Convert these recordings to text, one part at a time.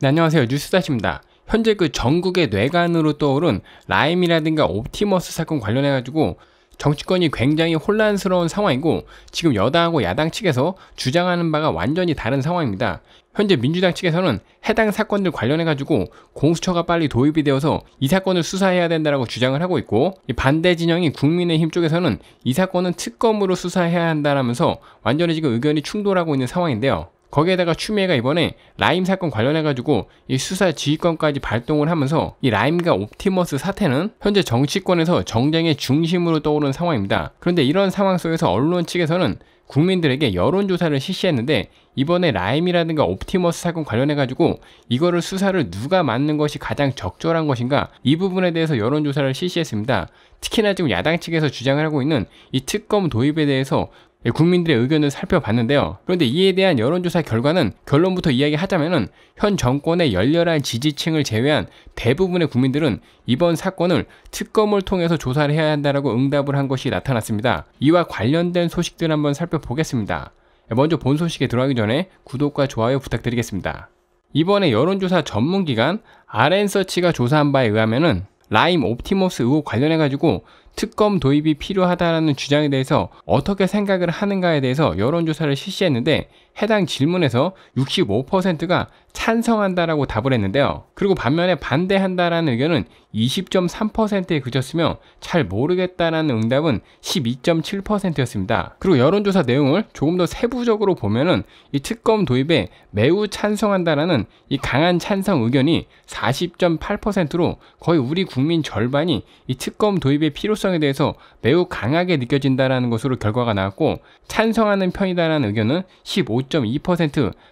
네, 안녕하세요. 뉴스다시입니다. 현재 그 전국의 뇌관으로 떠오른 라임이라든가 옵티머스 사건 관련해가지고 정치권이 굉장히 혼란스러운 상황이고 지금 여당하고 야당 측에서 주장하는 바가 완전히 다른 상황입니다. 현재 민주당 측에서는 해당 사건들 관련해가지고 공수처가 빨리 도입이 되어서 이 사건을 수사해야 된다라고 주장을 하고 있고 반대 진영인 국민의힘 쪽에서는 이 사건은 특검으로 수사해야 한다라면서 완전히 지금 의견이 충돌하고 있는 상황인데요. 거기에다가 추미애가 이번에 라임 사건 관련해가지고 이 수사 지휘권까지 발동을 하면서 이 라임과 옵티머스 사태는 현재 정치권에서 정쟁의 중심으로 떠오른 상황입니다. 그런데 이런 상황 속에서 언론 측에서는 국민들에게 여론조사를 실시했는데 이번에 라임이라든가 옵티머스 사건 관련해가지고 이거를 수사를 누가 맡는 것이 가장 적절한 것인가 이 부분에 대해서 여론조사를 실시했습니다. 특히나 지금 야당 측에서 주장을 하고 있는 이 특검 도입에 대해서 예, 국민들의 의견을 살펴봤는데요. 그런데 이에 대한 여론조사 결과는 결론부터 이야기하자면현 정권의 열렬한 지지층을 제외한 대부분의 국민들은 이번 사건을 특검을 통해서 조사를 해야 한다고 응답을 한 것이 나타났습니다. 이와 관련된 소식들 한번 살펴보겠습니다. 예, 먼저 본 소식에 들어가기 전에 구독과 좋아요 부탁드리겠습니다. 이번에 여론조사 전문기관 RN서치가 조사한 바에 의하면 라임 옵티머스 의혹 관련해가지고 특검 도입이 필요하다라는 주장에 대해서 어떻게 생각을 하는가에 대해서 여론조사를 실시했는데 해당 질문에서 65%가 찬성한다라고 답을 했는데요. 그리고 반면에 반대한다라는 의견은 20.3%에 그쳤으며 잘 모르겠다라는 응답은 12.7%였습니다. 그리고 여론조사 내용을 조금 더 세부적으로 보면은 이 특검 도입에 매우 찬성한다라는 이 강한 찬성 의견이 40.8%로 거의 우리 국민 절반이 이 특검 도입의 필요성에 대해서 매우 강하게 느껴진다라는 것으로 결과가 나왔고 찬성하는 편이다라는 의견은 15. 9 2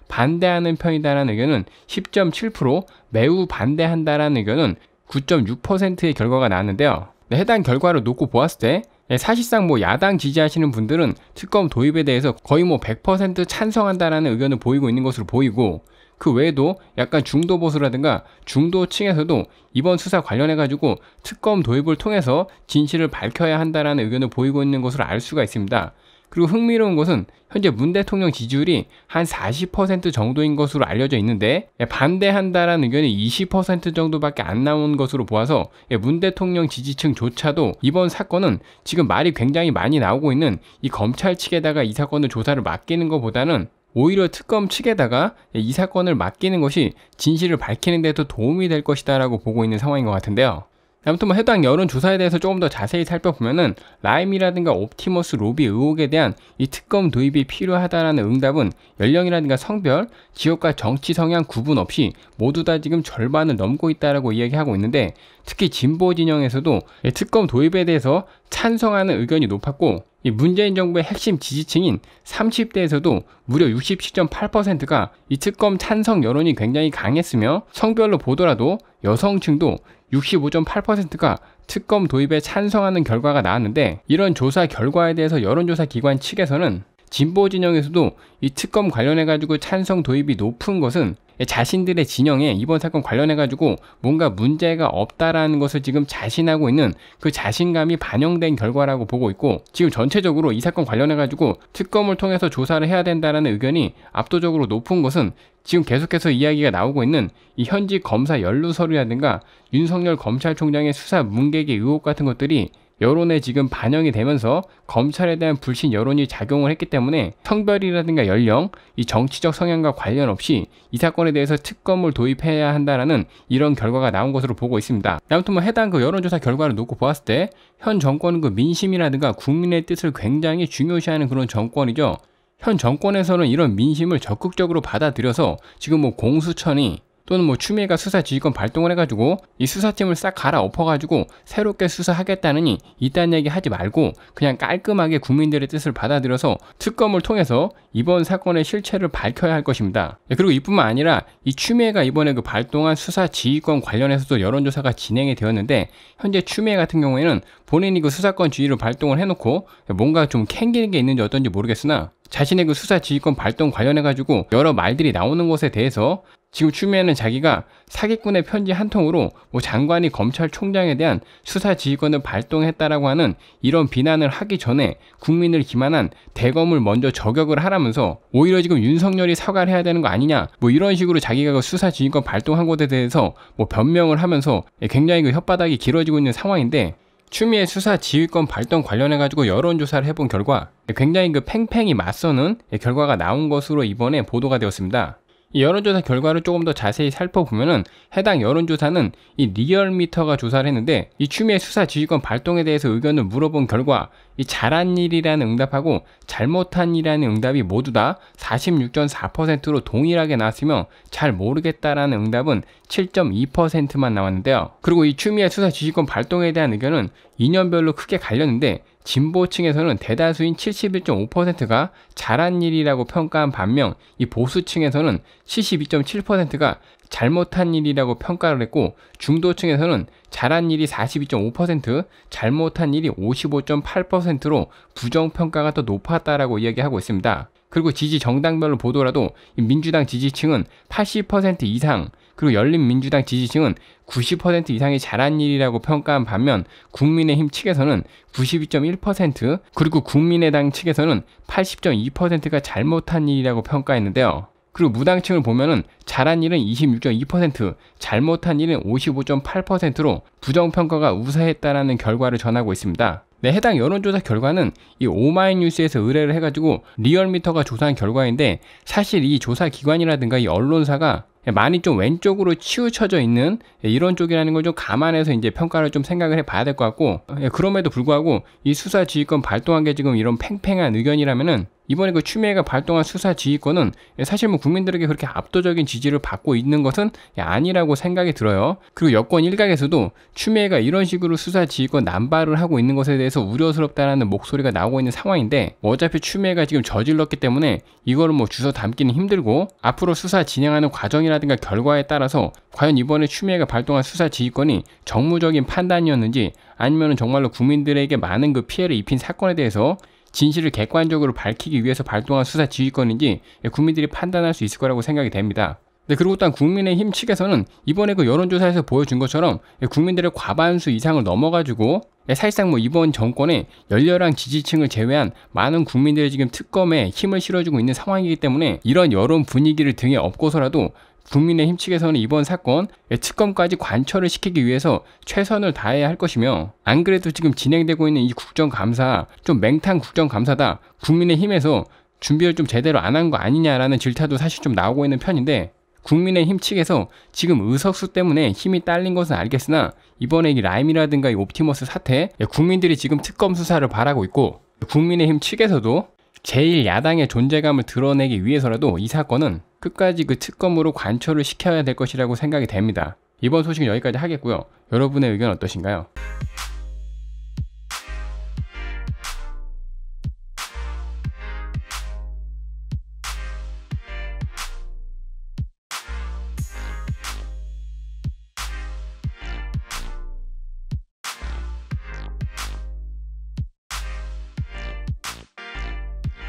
반대하는 편이다라는 의견은 10.7%, 매우 반대한다라는 의견은 9.6%의 결과가 나왔는데요. 네, 해당 결과를 놓고 보았을 때 네, 사실상 뭐 야당 지지하시는 분들은 특검 도입에 대해서 거의 뭐 100% 찬성한다라는 의견을 보이고 있는 것으로 보이고 그 외에도 약간 중도 보수라든가 중도층에서도 이번 수사 관련해 가지고 특검 도입을 통해서 진실을 밝혀야 한다라는 의견을 보이고 있는 것으로 알 수가 있습니다. 그리고 흥미로운 것은 현재 문 대통령 지지율이 한 40% 정도인 것으로 알려져 있는데 예, 반대한다라는 의견이 20% 정도밖에 안 나온 것으로 보아서 예, 문 대통령 지지층조차도 이번 사건은 지금 말이 굉장히 많이 나오고 있는 이 검찰 측에다가 이 사건을 조사를 맡기는 것보다는 오히려 특검 측에다가 예, 이 사건을 맡기는 것이 진실을 밝히는 데도 도움이 될 것이다 라고 보고 있는 상황인 것 같은데요. 아무튼 뭐 해당 여론조사에 대해서 조금 더 자세히 살펴보면은 라임이라든가 옵티머스 로비 의혹에 대한 이 특검 도입이 필요하다라는 응답은 연령이라든가 성별, 지역과 정치 성향 구분 없이 모두 다 지금 절반을 넘고 있다라고 이야기하고 있는데 특히 진보 진영에서도 특검 도입에 대해서 찬성하는 의견이 높았고 이 문재인 정부의 핵심 지지층인 30대에서도 무려 67.8%가 이 특검 찬성 여론이 굉장히 강했으며 성별로 보더라도 여성층도 65.8%가 특검 도입에 찬성하는 결과가 나왔는데 이런 조사 결과에 대해서 여론조사 기관 측에서는 진보 진영에서도 이 특검 관련해 가지고 찬성 도입이 높은 것은 자신들의 진영에 이번 사건 관련해 가지고 뭔가 문제가 없다라는 것을 지금 자신하고 있는 그 자신감이 반영된 결과라고 보고 있고 지금 전체적으로 이 사건 관련해 가지고 특검을 통해서 조사를 해야 된다라는 의견이 압도적으로 높은 것은 지금 계속해서 이야기가 나오고 있는 이 현지 검사 연루서류라든가 윤석열 검찰총장의 수사 문객의 의혹 같은 것들이 여론에 지금 반영이 되면서 검찰에 대한 불신 여론이 작용을 했기 때문에 성별이라든가 연령, 이 정치적 성향과 관련 없이 이 사건에 대해서 특검을 도입해야 한다라는 이런 결과가 나온 것으로 보고 있습니다. 아무튼 뭐 해당 그 여론조사 결과를 놓고 보았을 때 현 정권은 그 민심이라든가 국민의 뜻을 굉장히 중요시하는 그런 정권이죠. 현 정권에서는 이런 민심을 적극적으로 받아들여서 지금 뭐공수천이 또는 뭐 추미애가 수사 지휘권 발동을 해가지고 이 수사팀을 싹 갈아엎어가지고 새롭게 수사하겠다느니 이딴 얘기 하지 말고 그냥 깔끔하게 국민들의 뜻을 받아들여서 특검을 통해서 이번 사건의 실체를 밝혀야 할 것입니다. 예, 그리고 이뿐만 아니라 이 추미애가 이번에 그 발동한 수사 지휘권 관련해서도 여론조사가 진행이 되었는데 현재 추미애 같은 경우에는 본인이 그 수사권 지휘를 발동을 해놓고 뭔가 좀 캥기는 게 있는지 어떤지 모르겠으나 자신의 그 수사 지휘권 발동 관련해가지고 여러 말들이 나오는 것에 대해서 지금 추미애는 자기가 사기꾼의 편지 한 통으로 뭐 장관이 검찰총장에 대한 수사 지휘권을 발동했다라고 하는 이런 비난을 하기 전에 국민을 기만한 대검을 먼저 저격을 하라면서 오히려 지금 윤석열이 사과를 해야 되는 거 아니냐 뭐 이런 식으로 자기가 그 수사 지휘권 발동한 것에 대해서 뭐 변명을 하면서 예, 굉장히 그 혓바닥이 길어지고 있는 상황인데 추미애 수사 지휘권 발동 관련해가지고 여론조사를 해본 결과 예, 굉장히 그 팽팽히 맞서는 예, 결과가 나온 것으로 이번에 보도가 되었습니다. 여론조사 결과를 조금 더 자세히 살펴보면 해당 여론조사는 이 리얼미터가 조사를 했는데 이 추미애 수사 지휘권 발동에 대해서 의견을 물어본 결과 이 잘한 일이라는 응답하고 잘못한 일이라는 응답이 모두 다 46.4%로 동일하게 나왔으며 잘 모르겠다라는 응답은 7.2%만 나왔는데요. 그리고 이 추미애 수사 지휘권 발동에 대한 의견은 2년별로 크게 갈렸는데 진보층에서는 대다수인 71.5%가 잘한 일이라고 평가한 반면 이 보수층에서는 72.7%가 잘못한 일이라고 평가를 했고 중도층에서는 잘한 일이 42.5%, 잘못한 일이 55.8%로 부정평가가 더 높았다라고 이야기하고 있습니다. 그리고 지지 정당별로 보더라도 민주당 지지층은 80% 이상, 그리고 열린민주당 지지층은 90% 이상이 잘한 일이라고 평가한 반면 국민의힘 측에서는 92.1% 그리고 국민의당 측에서는 80.2%가 잘못한 일이라고 평가했는데요. 그리고 무당층을 보면은 잘한 일은 26.2%, 잘못한 일은 55.8%로 부정평가가 우세했다라는 결과를 전하고 있습니다. 네, 해당 여론조사 결과는 이 오마이뉴스에서 의뢰를 해가지고 리얼미터가 조사한 결과인데 사실 이 조사 기관이라든가 이 언론사가 많이 좀 왼쪽으로 치우쳐져 있는 이런 쪽이라는 걸 좀 감안해서 이제 평가를 좀 생각을 해봐야 될 것 같고 예, 그럼에도 불구하고 이 수사 지휘권 발동한 게 지금 이런 팽팽한 의견이라면은 이번에 그 추미애가 발동한 수사 지휘권은 예, 사실 뭐 국민들에게 그렇게 압도적인 지지를 받고 있는 것은 예, 아니라고 생각이 들어요. 그리고 여권 일각에서도 추미애가 이런 식으로 수사 지휘권 남발을 하고 있는 것에 대해서 그래서 우려스럽다라는 목소리가 나오고 있는 상황인데 어차피 추미애가 지금 저질렀기 때문에 이거를 뭐 주워 담기는 힘들고 앞으로 수사 진행하는 과정이라든가 결과에 따라서 과연 이번에 추미애가 발동한 수사 지휘권이 정무적인 판단이었는지 아니면 정말로 국민들에게 많은 그 피해를 입힌 사건에 대해서 진실을 객관적으로 밝히기 위해서 발동한 수사 지휘권인지 국민들이 판단할 수 있을 거라고 생각이 됩니다. 네, 그리고 또한 국민의힘 측에서는 이번에 그 여론조사에서 보여준 것처럼 예, 국민들의 과반수 이상을 넘어가지고 예, 사실상 뭐 이번 정권의 열렬한 지지층을 제외한 많은 국민들이 지금 특검에 힘을 실어주고 있는 상황이기 때문에 이런 여론 분위기를 등에 업고서라도 국민의힘 측에서는 이번 사건 예, 특검까지 관철을 시키기 위해서 최선을 다해야 할 것이며 안 그래도 지금 진행되고 있는 이 국정감사 좀 맹탕 국정감사다 국민의힘에서 준비를 좀 제대로 안 한 거 아니냐라는 질타도 사실 좀 나오고 있는 편인데 국민의힘 측에서 지금 의석수 때문에 힘이 딸린 것은 알겠으나 이번에 이 라임이라든가 이 옵티머스 사태 예, 국민들이 지금 특검 수사를 바라고 있고 국민의힘 측에서도 제1야당의 존재감을 드러내기 위해서라도 이 사건은 끝까지 그 특검으로 관철을 시켜야 될 것이라고 생각이 됩니다. 이번 소식은 여기까지 하겠고요. 여러분의 의견 어떠신가요?